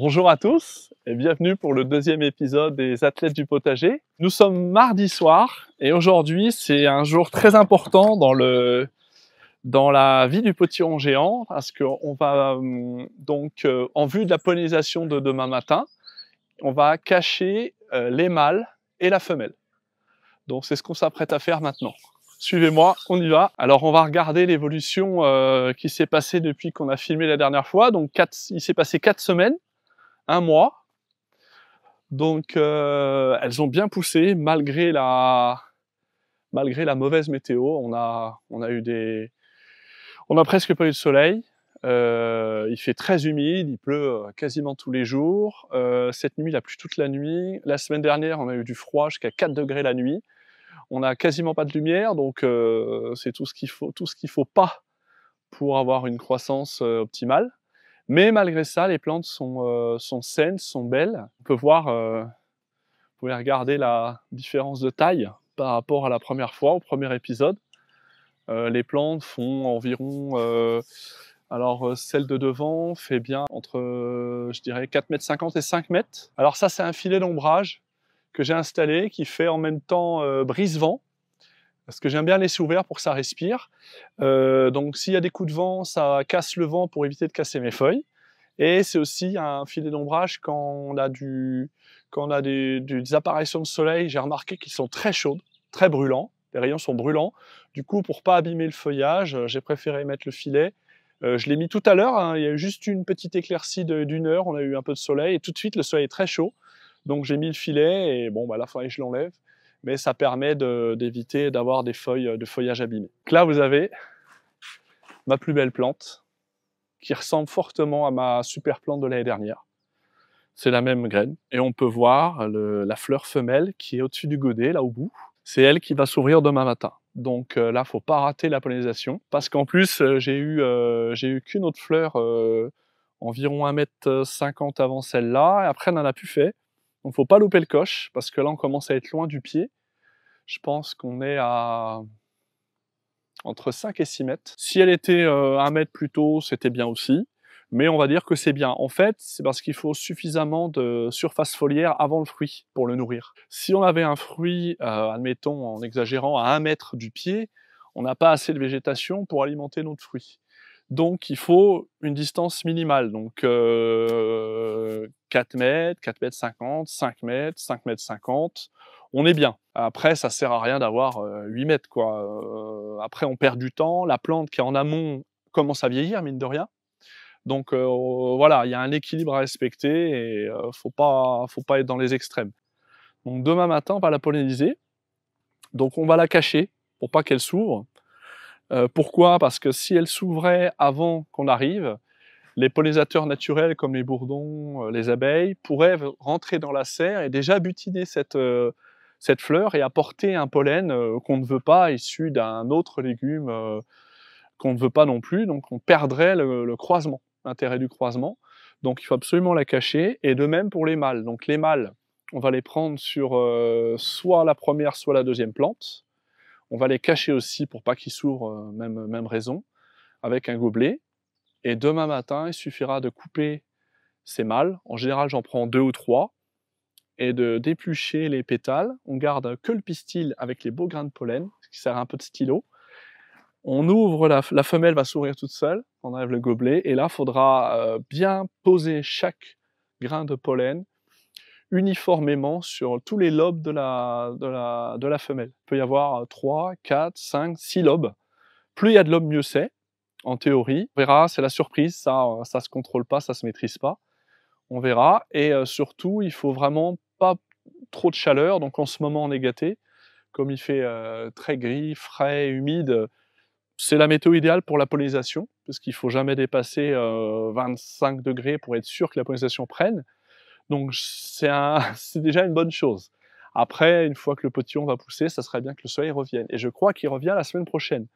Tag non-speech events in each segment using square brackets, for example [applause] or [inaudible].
Bonjour à tous et bienvenue pour le deuxième épisode des Athlètes du Potager. Nous sommes mardi soir et aujourd'hui c'est un jour très important dans le dans la vie du potiron géant parce qu'on va hum, donc euh, en vue de la pollinisation de demain matin, on va cacher euh, les mâles et la femelle. Donc c'est ce qu'on s'apprête à faire maintenant. Suivez-moi, on y va. Alors on va regarder l'évolution euh, qui s'est passée depuis qu'on a filmé la dernière fois. Donc il s'est passé quatre semaines un mois. Donc euh, elles ont bien poussé malgré la malgré la mauvaise météo. On a on a eu des on a presque pas eu de soleil. Euh, il fait très humide, il pleut euh, quasiment tous les jours. cette nuit, il a plu toute la nuit. La semaine dernière, on a eu du froid jusqu'à 4 degrés la nuit. On a quasiment pas de lumière, donc c'est tout ce qu'il faut, tout ce qu'il faut pas pour avoir une croissance optimale. Mais malgré ça, les plantes sont, euh, sont saines, sont belles. On peut voir, euh, vous pouvez regarder la différence de taille par rapport à la première fois, au premier épisode. Euh, les plantes font environ, alors celle de devant fait bien entre, je dirais, 4,50 m et 5 m. Alors ça, c'est un filet d'ombrage que j'ai installé qui fait en même temps brise-vent parce que j'aime bien laisser ouvert pour que ça respire. Euh, donc s'il y a des coups de vent, ça casse le vent pour éviter de casser mes feuilles. Et c'est aussi un filet d'ombrage quand on a, du, quand on a des, apparitions de soleil. J'ai remarqué qu'ils sont très chauds, très brûlants. Les rayons sont brûlants. Du coup, pour pas abîmer le feuillage, euh, j'ai préféré mettre le filet. Euh, je l'ai mis tout à l'heure, hein. il y a eu juste une petite éclaircie d'une heure, on a eu un peu de soleil, et tout de suite le soleil est très chaud. Donc j'ai mis le filet, et bon, bah, à la fin, je l'enlève mais ça permet d'éviter d'avoir des feuilles de feuillage abîmé. là, vous avez ma plus belle plante qui ressemble fortement à ma super plante de l'année dernière. C'est la même graine et on peut voir la fleur femelle qui est au-dessus du godet, là au bout. C'est elle qui va s'ouvrir demain matin. Donc il euh, là, faut pas rater la pollinisation parce qu'en plus, euh, j'ai eu, euh, eu qu'une autre fleur environ 1 m cinquante avant celle-là et après, on n'en a plus fait ne faut pas louper le coche, parce que là, on commence à être loin du pied. Je pense qu'on est à entre 5 et 6 mètres. Si elle était 1 euh, mètre plus tôt, c'était bien aussi. Mais on va dire que c'est bien. En fait, c'est parce qu'il faut suffisamment de surface foliaire avant le fruit pour le nourrir. Si on avait un fruit, euh, admettons en exagérant, à 1 mètre du pied, on n'a pas assez de végétation pour alimenter notre fruit. Donc il faut une distance minimale, donc 4 euh, mètres, 4 mètres 50, 5 mètres, 5 mètres 50, on est bien. Après, ça sert à rien d'avoir 8 euh, mètres, quoi. Euh, après, on perd du temps, la plante qui est en amont commence à vieillir, mine de rien. Donc voilà, il y a un équilibre à respecter et faut pas faut pas être dans les extrêmes. Donc demain matin, on va la polliniser. Donc on va la cacher pour pas qu'elle s'ouvre. Euh, pourquoi Parce que si elle s'ouvrait avant qu'on arrive, les pollinisateurs naturels comme les bourdons, euh, les abeilles, pourraient rentrer dans la serre et déjà butiner cette, euh, fleur et apporter un pollen qu'on ne veut pas, issu d'un autre légume qu'on ne veut pas non plus. Donc on perdrait le croisement, l'intérêt du croisement. Donc il faut absolument la cacher. Et de même pour les mâles. Donc les mâles, on va les prendre sur soit la première, soit la deuxième plante on va les cacher aussi pour pas qu'ils s'ouvrent, euh, même, euh, même raison, avec un gobelet. Et demain matin, il suffira de couper ces mâles. En général, j'en prends deux ou trois. Et de d'éplucher les pétales. On garde que le pistil avec les beaux grains de pollen, ce qui sert un peu de stylo. On ouvre, la, femelle va s'ouvrir toute seule. On enlève le gobelet. Et là, il faudra euh, bien poser chaque grain de pollen uniformément sur tous les lobes de la, femelle. Il peut y avoir 3, 4, 5, 6 lobes. Plus il y a de lobes, mieux c'est, en théorie. On verra, c'est la surprise, ça ne euh, se contrôle pas, ça ne se maîtrise pas. On verra. Et euh, surtout, il faut vraiment pas trop de chaleur. Donc en ce moment, on est gâté. Comme il fait euh, très gris, frais, humide, c'est la météo idéale pour la pollinisation, parce qu'il faut jamais dépasser 25 degrés pour être sûr que la pollinisation prenne. Donc c'est [laughs] c'est déjà une bonne chose. Après, une fois que le potillon va pousser, ça serait bien que le soleil revienne. Et je crois qu'il revient la semaine prochaine.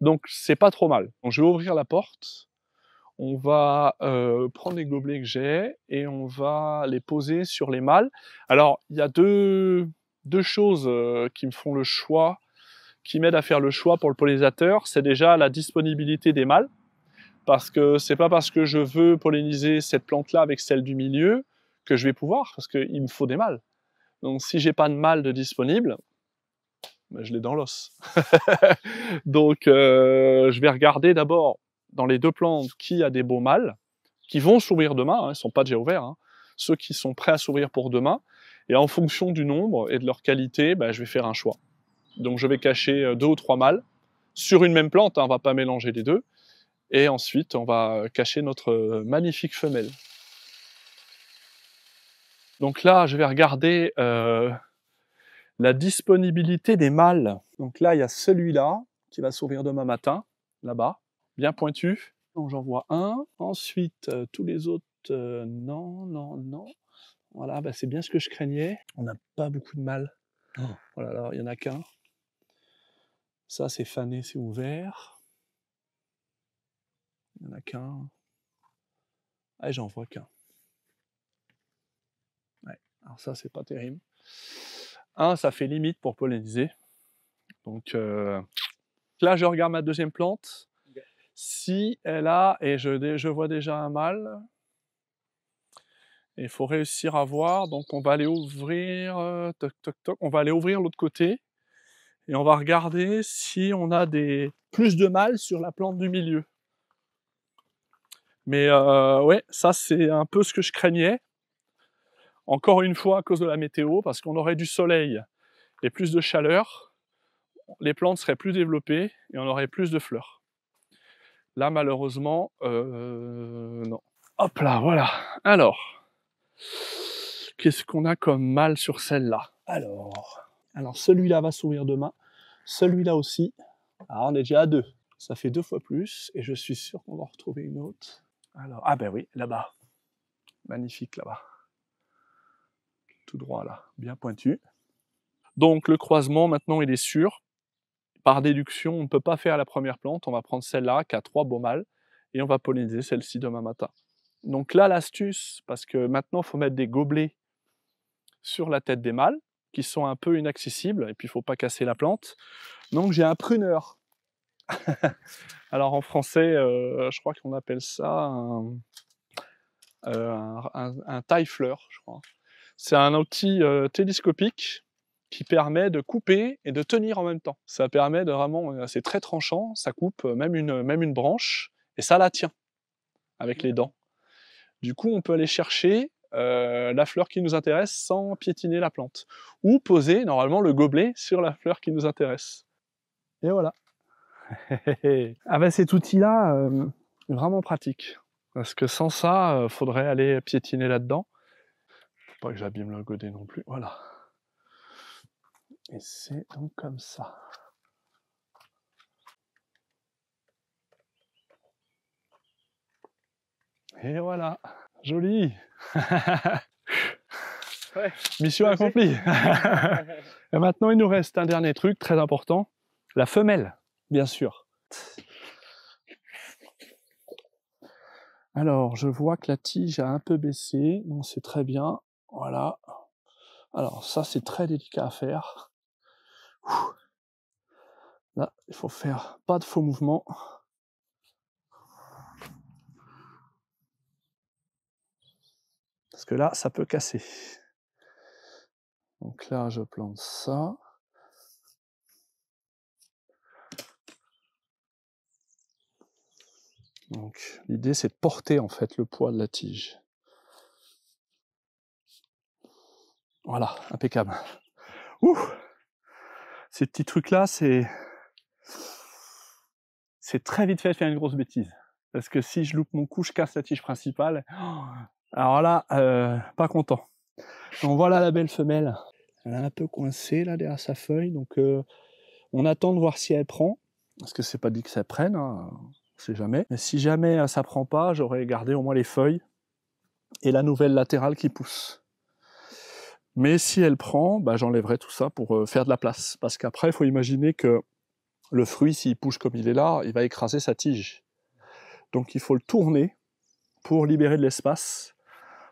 Donc c'est pas trop mal. je vais ouvrir la porte. On va euh, prendre les gobelets que j'ai et on va les poser sur les mâles. Alors il y a deux, deux choses euh, qui me font le choix, qui m'aident à faire le choix pour le pollinisateur. C'est déjà la disponibilité des mâles. Parce que c'est pas parce que je veux polliniser cette plante-là avec celle du milieu que je vais pouvoir, parce qu'il me faut des mâles. Donc si j'ai pas de mâles de disponible, ben, je l'ai dans l'os. [laughs] Donc euh, je vais regarder d'abord dans les deux plantes qui a des beaux mâles, qui vont s'ouvrir demain, hein, ils ne sont pas déjà ouverts, hein. ceux qui sont prêts à s'ouvrir pour demain, et en fonction du nombre et de leur qualité, ben, je vais faire un choix. Donc je vais cacher euh, deux ou trois mâles sur une même plante, hein, on ne va pas mélanger les deux, et ensuite on va cacher notre euh, magnifique femelle. Donc là, je vais regarder euh, la disponibilité des mâles. Donc là, il y a celui-là qui va s'ouvrir demain matin, là-bas, bien pointu. Donc j'en vois un. Ensuite, euh, tous les autres, euh, non, non, non. Voilà, bah, c'est bien ce que je craignais. On n'a pas beaucoup de mâles. Oh. Voilà, alors il n'y en a qu'un. Ça, c'est fané, c'est ouvert. Il n'y en a qu'un. Ah, j'en vois qu'un ça c'est pas terrible. Un, ça fait limite pour polliniser. Donc euh, là, je regarde ma deuxième plante. Si elle a, et je, vois déjà un mâle, il faut réussir à voir. Donc on va aller ouvrir, euh, on va aller ouvrir l'autre côté et on va regarder si on a des plus de mâles sur la plante du milieu. Mais euh, ouais, ça c'est un peu ce que je craignais. Encore une fois, à cause de la météo, parce qu'on aurait du soleil et plus de chaleur, les plantes seraient plus développées et on aurait plus de fleurs. Là, malheureusement, euh, non. Hop là, voilà. Alors, qu'est-ce qu'on a comme mal sur celle-là Alors, alors celui-là va sourire demain. Celui-là aussi. Ah, on est déjà à deux. Ça fait deux fois plus et je suis sûr qu'on va retrouver une autre. Alors, ah ben oui, là-bas. Magnifique là-bas droit là, bien pointu. Donc le croisement maintenant il est sûr. Par déduction, on ne peut pas faire la première plante, on va prendre celle-là qui a trois beaux mâles et on va polliniser celle-ci demain matin. Donc là l'astuce, parce que maintenant il faut mettre des gobelets sur la tête des mâles qui sont un peu inaccessibles et puis il faut pas casser la plante. Donc j'ai un pruneur. [laughs] Alors en français, euh, je crois qu'on appelle ça un, euh, un taille-fleur, je crois. C'est un outil euh, télescopique qui permet de couper et de tenir en même temps. Ça permet de vraiment, euh, c'est très tranchant, ça coupe euh, même une, même une branche et ça la tient avec les dents. Du coup, on peut aller chercher la fleur qui nous intéresse sans piétiner la plante ou poser normalement le gobelet sur la fleur qui nous intéresse. Et voilà. Avec [laughs] ah ben, cet outil-là, vraiment pratique. Parce que sans ça, faudrait aller piétiner là-dedans pas que j'abîme le côté non plus. Voilà. Et c'est donc comme ça. Et voilà. Joli. [laughs] Mission accomplie. [laughs] Et maintenant, il nous reste un dernier truc très important. La femelle, bien sûr. Alors, je vois que la tige a un peu baissé. Non, c'est très bien. Voilà. Alors ça, c'est très délicat à faire. Là, il faut faire pas de faux mouvements. Parce que là, ça peut casser. Donc là, je plante ça. Donc l'idée, c'est de porter en fait le poids de la tige. Voilà, impeccable. Ouh Ces petits trucs-là, c'est... C'est très vite fait de faire une grosse bêtise. Parce que si je loupe mon cou, je casse la tige principale. Alors là, euh, pas content. Donc voilà la belle femelle. Elle est un peu coincée là derrière sa feuille. Donc euh, on attend de voir si elle prend. Parce que c'est pas dit que ça prenne. On hein. On sait jamais. Mais si jamais euh, ça prend pas, j'aurais gardé au moins les feuilles et la nouvelle latérale qui pousse. Mais si elle prend, bah, j'enlèverai tout ça pour euh, faire de la place. Parce qu'après, il faut imaginer que le fruit, s'il pousse comme il est là, il va écraser sa tige. Donc il faut le tourner pour libérer de l'espace.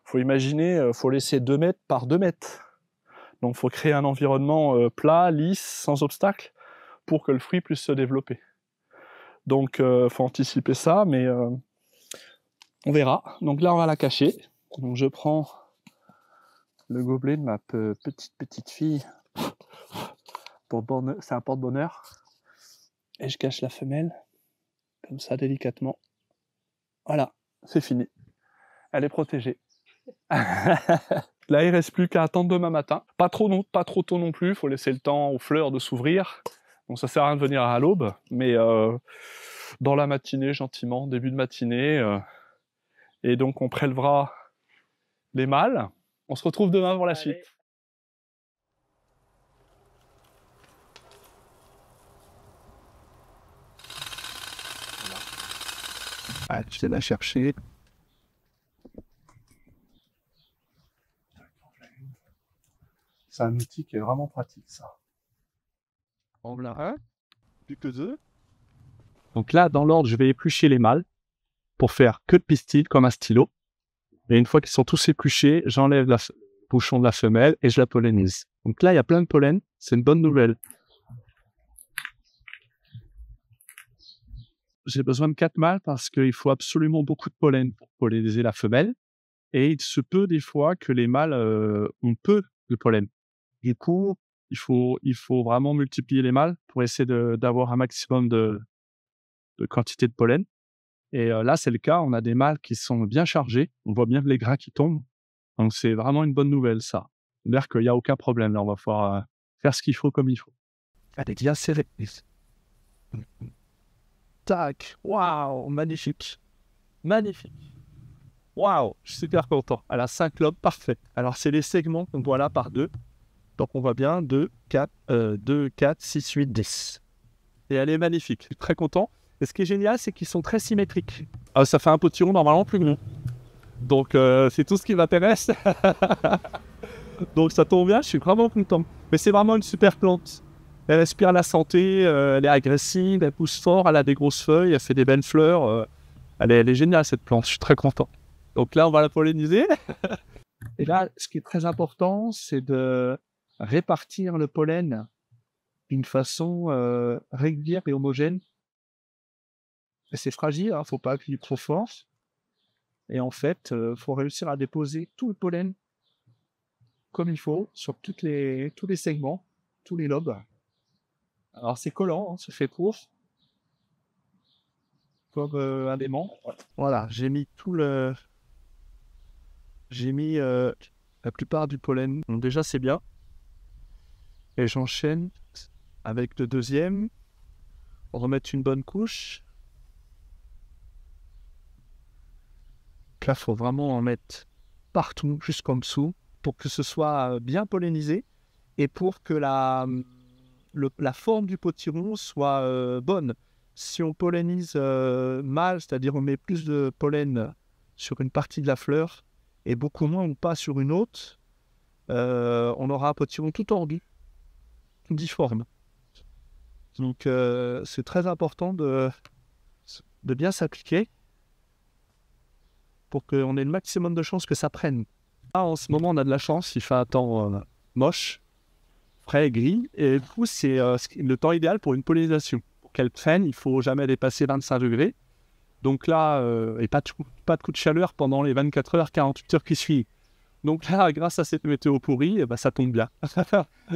Il faut imaginer, euh, faut laisser 2 mètres par 2 mètres. Donc il faut créer un environnement euh, plat, lisse, sans obstacle, pour que le fruit puisse se développer. Donc il faut anticiper ça, mais on verra. Donc là, on va la cacher. Donc je prends le gobelet de ma petite petite fille c'est un porte-bonheur et je cache la femelle comme ça délicatement. Voilà, c'est fini. Elle est protégée. [laughs] Là, il reste plus qu'à attendre demain matin. Pas trop, non, pas trop tôt non plus. Il Faut laisser le temps aux fleurs de s'ouvrir. Donc ça sert à rien de venir à l'aube, mais euh, dans la matinée, gentiment, début de matinée. Euh, et donc on prélevera les mâles on se retrouve demain pour la suite. je ah, vais la chercher. C'est un outil qui est vraiment pratique, ça. En l'a, un, plus que deux. Donc là, dans l'ordre, je vais éplucher les mâles pour faire que de pistil comme un stylo. Et une fois qu'ils sont tous épluchés, j'enlève le bouchon de la femelle et je la pollinise. Donc là, il y a plein de pollen. C'est une bonne nouvelle. J'ai besoin de quatre mâles parce qu'il faut absolument beaucoup de pollen pour polliniser la femelle. Et il se peut des fois que les mâles euh, ont peu de pollen. Du coup, il faut, il faut vraiment multiplier les mâles pour essayer d'avoir un maximum de, de quantité de pollen. Et là, c'est le cas. On a des mâles qui sont bien chargés. On voit bien les gras qui tombent. Donc, c'est vraiment une bonne nouvelle, ça. On qu'il n'y a aucun problème. Là, on va pouvoir faire ce qu'il faut comme il faut. est bien serrée. Tac. Waouh, magnifique. Magnifique. Waouh, je suis super content. Elle a 5 lobes, parfait. Alors, c'est les segments qu'on voit là par deux. Donc, on voit bien deux, 4, 2, 4, 6, 8, 10. Et elle est magnifique. Je suis très content. Et ce qui est génial, c'est qu'ils sont très symétriques. Ah, ça fait un potiron normalement plus grand. Donc euh, c'est tout ce qui m'intéresse. [laughs] Donc ça tombe bien, je suis vraiment content. Mais c'est vraiment une super plante. Elle respire la santé, euh, elle est agressive, elle pousse fort, elle a des grosses feuilles, elle fait des belles fleurs. Euh, elle, elle, est, géniale cette plante, je suis très content. Donc là, on va la polliniser. [laughs] Et là, ce qui est très important, c'est de répartir le pollen d'une façon régulière et homogène c'est fragile, ne hein, faut pas appuyer trop fort. Et en fait, il euh, faut réussir à déposer tout le pollen comme il faut sur tous les segments, tous les lobes. Alors c'est collant, hein, ça fait court. Comme euh, un aimant. Voilà, j'ai mis tout le. J'ai mis euh, la plupart du pollen. Donc déjà c'est bien. Et j'enchaîne avec le deuxième. remettre une bonne couche. il faut vraiment en mettre partout jusqu'en dessous pour que ce soit euh, bien pollinisé et pour que la, hum, forme du potiron soit euh, bonne. Si on pollinise euh, mal, c'est-à-dire on met plus de pollen sur une partie de la fleur et beaucoup moins ou pas sur une autre, on aura un potiron tout tordu, difforme. Donc c'est très important de, de bien s'appliquer pour qu'on ait le maximum de chances que ça prenne. Là, en ce moment, on a de la chance, il fait un temps euh, moche, frais gris, et du coup, c'est euh, le temps idéal pour une pollinisation. Pour qu'elle prenne, il faut jamais dépasser 25 degrés. Donc là, euh, et pas de, pas de coup de chaleur pendant les 24 heures, 48 heures qui suivent. Donc là, [laughs] grâce à cette météo pourrie, eh ben, ça tombe bien. [laughs]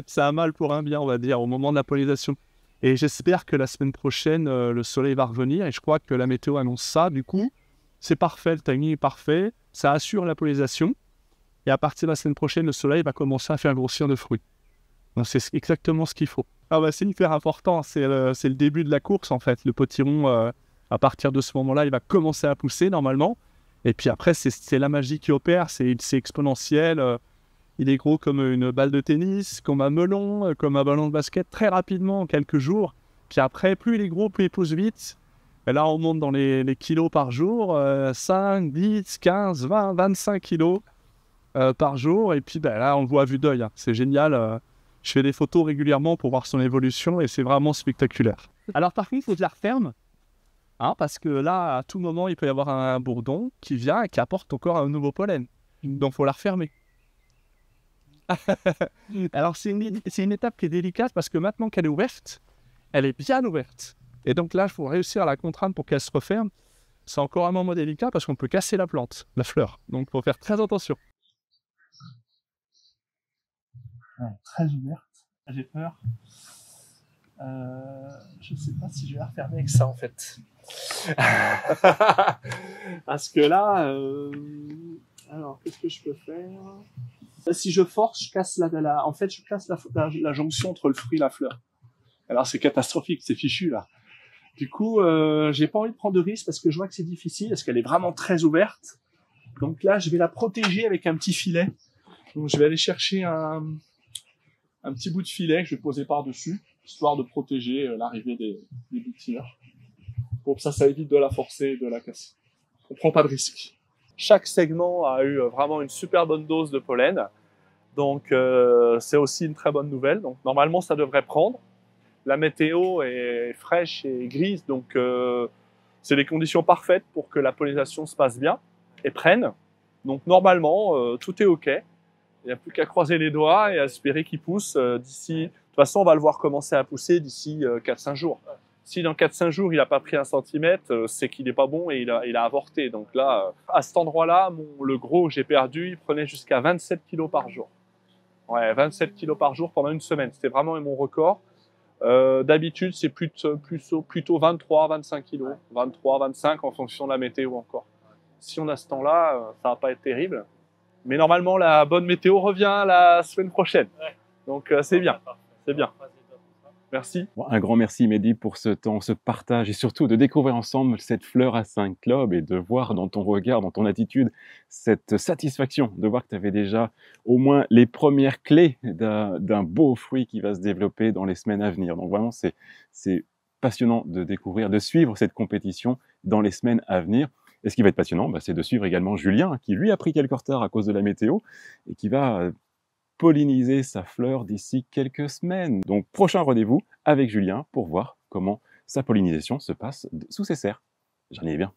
C'est un mal pour un bien, on va dire, au moment de la pollinisation. Et j'espère que la semaine prochaine, le soleil va revenir. Et je crois que la météo annonce ça, du coup c'est parfait, le timing est parfait, ça assure la pollinisation. Et à partir de la semaine prochaine, le soleil va commencer à faire grossir de fruits. C'est exactement ce qu'il faut. Ah bah c'est hyper important, c'est le, début de la course en fait. Le potiron, euh, à partir de ce moment-là, il va commencer à pousser normalement. Et puis après, c'est la magie qui opère, c'est exponentiel. Euh, il est gros comme une balle de tennis, comme un melon, euh, comme un ballon de basket, très rapidement, en quelques jours. Puis après, plus il est gros, plus il pousse vite. Et là, on monte dans les, kilos par jour, 5, 10, 15, 20, 25 kilos euh, par jour. Et puis ben, là, on le voit à vue d'œil. Hein. C'est génial. Euh. je fais des photos régulièrement pour voir son évolution et c'est vraiment spectaculaire. Alors par contre, il faut que je la referme. Hein, parce que là, à tout moment, il peut y avoir un bourdon qui vient et qui apporte encore un nouveau pollen. Donc, faut la refermer. [laughs] Alors, c'est une, une étape qui est délicate parce que maintenant qu'elle est ouverte, elle est bien ouverte. Et donc là, il faut réussir à la contraindre pour qu'elle se referme. C'est encore un moment délicat parce qu'on peut casser la plante, la fleur. Donc, il faut faire très attention. très ouverte. J'ai peur. Euh, je ne sais pas si je vais la refermer avec ça, en fait. [laughs] parce que là, euh, alors, qu'est-ce que je peux faire euh, si je force, je casse la, en fait, je casse la, la, la jonction entre le fruit et la fleur. Alors c'est catastrophique, c'est fichu là. Du coup, euh, j'ai pas envie de prendre de risque parce que je vois que c'est difficile, parce qu'elle est vraiment très ouverte. Donc là, je vais la protéger avec un petit filet. Donc je vais aller chercher un, petit bout de filet que je vais poser par-dessus, histoire de protéger euh, l'arrivée des, des butineurs. Pour ça, ça évite de la forcer et de la casser. On prend pas de risque. Chaque segment a eu euh, vraiment une super bonne dose de pollen. Donc euh, c'est aussi une très bonne nouvelle. Donc normalement, ça devrait prendre la météo est fraîche et grise, donc euh, c'est les conditions parfaites pour que la pollinisation se passe bien et prenne. Donc normalement, euh, tout est OK. Il n'y a plus qu'à croiser les doigts et à espérer qu'il pousse euh, d'ici... De toute façon, on va le voir commencer à pousser d'ici 4-5 jours. Si dans 4-5 jours, il n'a pas pris un centimètre, c'est qu'il n'est pas bon et il a, avorté. Donc là, à cet endroit-là, le gros j'ai perdu, il prenait jusqu'à 27 kg par jour. Ouais, 27 kg par jour pendant une semaine. C'était vraiment mon record. Euh, d'habitude, c'est plutôt, plutôt, plutôt 23, 25 kilos, 23, 25 en fonction de la météo encore. Si on a ce temps-là, euh, ça va pas être terrible. Mais normalement, la bonne météo revient la semaine prochaine. Donc, euh, c'est bien. C'est bien. Merci. un grand merci, Mehdi, pour ce temps, ce partage et surtout de découvrir ensemble cette fleur à cinq lobes et de voir dans ton regard, dans ton attitude, cette satisfaction de voir que tu avais déjà au moins les premières clés d'un beau fruit qui va se développer dans les semaines à venir. Donc, vraiment, c'est passionnant de découvrir, de suivre cette compétition dans les semaines à venir. Et ce qui va être passionnant, bah, c'est de suivre également Julien, qui lui a pris quelques retards à cause de la météo et qui va polliniser sa fleur d'ici quelques semaines. Donc prochain rendez-vous avec Julien pour voir comment sa pollinisation se passe sous ses serres. J'en ai bien.